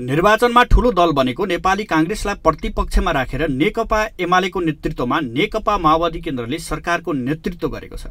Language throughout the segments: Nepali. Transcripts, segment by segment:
निर्वाचनमा ठूलो दल बनेको नेपाली काङ्ग्रेसलाई प्रतिपक्षमा राखेर नेकपा एमालेको नेतृत्वमा नेकपा माओवादी केन्द्रले सरकारको नेतृत्व गरेको छ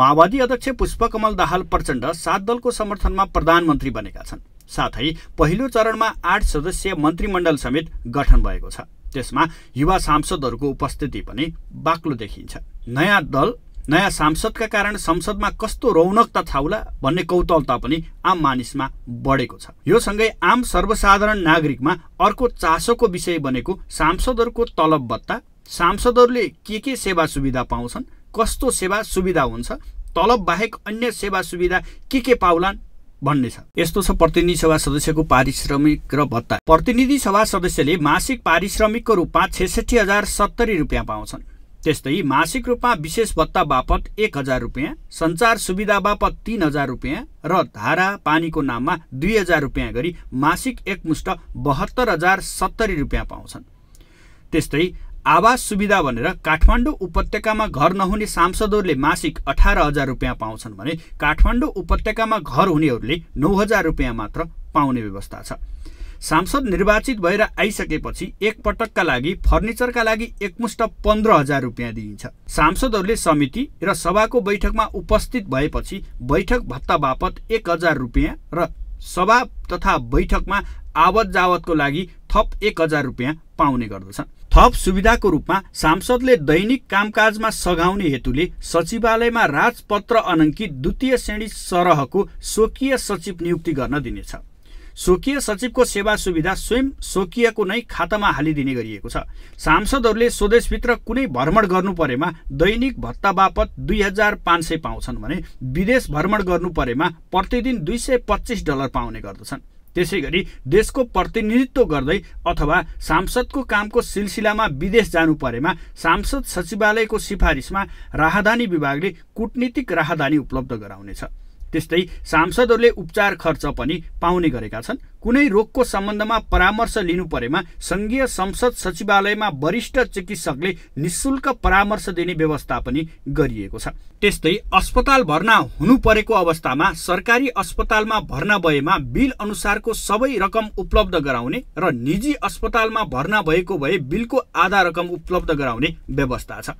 माओवादी अध्यक्ष पुष्पकमल दाहाल प्रचण्ड सात दलको समर्थनमा प्रधानमन्त्री बनेका छन् साथै पहिलो चरणमा आठ सदस्यीय मन्त्रीमण्डल समेत गठन भएको छ त्यसमा युवा सांसदहरूको उपस्थिति पनि बाक्लो देखिन्छ नयाँ दल नयाँ सांसदका कारण संसदमा कस्तो रौनकता छाउला भन्ने कौतलता पनि आम मानिसमा बढेको छ यो सँगै आम सर्वसाधारण नागरिकमा अर्को चासोको विषय बनेको सांसदहरूको तलब भत्ता सांसदहरूले के के सेवा सुविधा पाउँछन् कस्तो सेवा सुविधा हुन्छ तलब बाहेक अन्य सेवा सुविधा के के पाउलान् भन्ने छ यस्तो छ प्रतिनिधि सभा सदस्यको पारिश्रमिक र भत्ता प्रतिनिधि सभा सदस्यले मासिक पारिश्रमिकको रूपमा छेसठी हजार सत्तरी रुपियाँ पाउँछन् त्यस्तै मासिक रूपमा विशेष भत्ता बापत एक हजार रुपियाँ सञ्चार सुविधा बापत तिन हजार रुपियाँ र धारा पानीको नाममा दुई हजार रुपियाँ गरी मासिक एकमुष्ट बहत्तर हजार सत्तरी रुपियाँ पाउँछन् त्यस्तै आवास सुविधा भनेर काठमाडौँ उपत्यकामा घर नहुने सांसदहरूले मासिक अठार हजार रुपियाँ पाउँछन् भने काठमाडौँ उपत्यकामा घर हुनेहरूले नौ हजार रुपियाँ मात्र पाउने व्यवस्था छ सांसद निर्वाचित भएर आइसकेपछि एकपटकका लागि फर्निचरका लागि एकमुष्ट पन्ध्र हजार रुपियाँ दिइन्छ सांसदहरूले समिति र सभाको बैठकमा उपस्थित भएपछि बैठक भत्ता बापत एक हजार रुपियाँ र सभा तथा बैठकमा आवत जावतको लागि थप एक हजार रुपियाँ पाउने गर्दछ थप सुविधाको रूपमा सांसदले दैनिक कामकाजमा सघाउने हेतुले सचिवालयमा राजपत्र अनङ्कित द्वितीय श्रेणी सरहको स्वकीय सचिव नियुक्ति गर्न दिनेछ स्वकीय सचिवको सेवा सुविधा स्वयं स्वकीयको नै खातामा हालिदिने गरिएको छ सांसदहरूले स्वदेशभित्र कुनै भ्रमण गर्नु परेमा दैनिक भत्ता बापत दुई हजार पाँच सय पाउँछन् भने विदेश भ्रमण गर्नु परेमा प्रतिदिन दुई सय पच्चिस डलर पाउने गर्दछन् त्यसै गरी देशको प्रतिनिधित्व गर्दै अथवा सांसदको कामको सिलसिलामा विदेश जानु परेमा सांसद सचिवालयको सिफारिसमा राहदानी विभागले कुटनीतिक राहदानी उपलब्ध गराउनेछ त्यस्तै सांसदहरूले उपचार खर्च पनि पाउने गरेका छन् कुनै रोगको सम्बन्धमा परामर्श लिनु परेमा सङ्घीय संसद सचिवालयमा वरिष्ठ चिकित्सकले निशुल्क परामर्श दिने व्यवस्था पनि गरिएको छ त्यस्तै अस्पताल भर्ना हुनु परेको अवस्थामा सरकारी अस्पतालमा भर्ना भएमा बिल अनुसारको सबै रकम उपलब्ध गराउने र निजी अस्पतालमा भर्ना भएको भए बिलको आधा रकम उपलब्ध गराउने व्यवस्था छ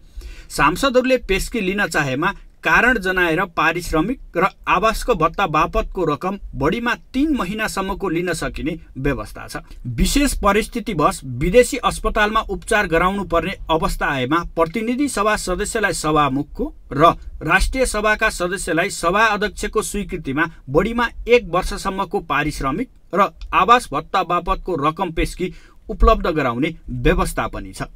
सांसदहरूले पेस्की लिन चाहेमा कारण जनाएर पारिश्रमिक र आवासको भत्ता बापतको रकम बढीमा तिन महिनासम्मको लिन सकिने व्यवस्था छ विशेष परिस्थितिवश विदेशी अस्पतालमा उपचार गराउनु पर्ने अवस्था आएमा प्रतिनिधि सभा सदस्यलाई सभामुखको र राष्ट्रिय सभाका सदस्यलाई सभा अध्यक्षको स्वीकृतिमा बढीमा एक वर्षसम्मको पारिश्रमिक र आवास भत्ता बापतको रकम पेस्की उपलब्ध गराउने व्यवस्था पनि छ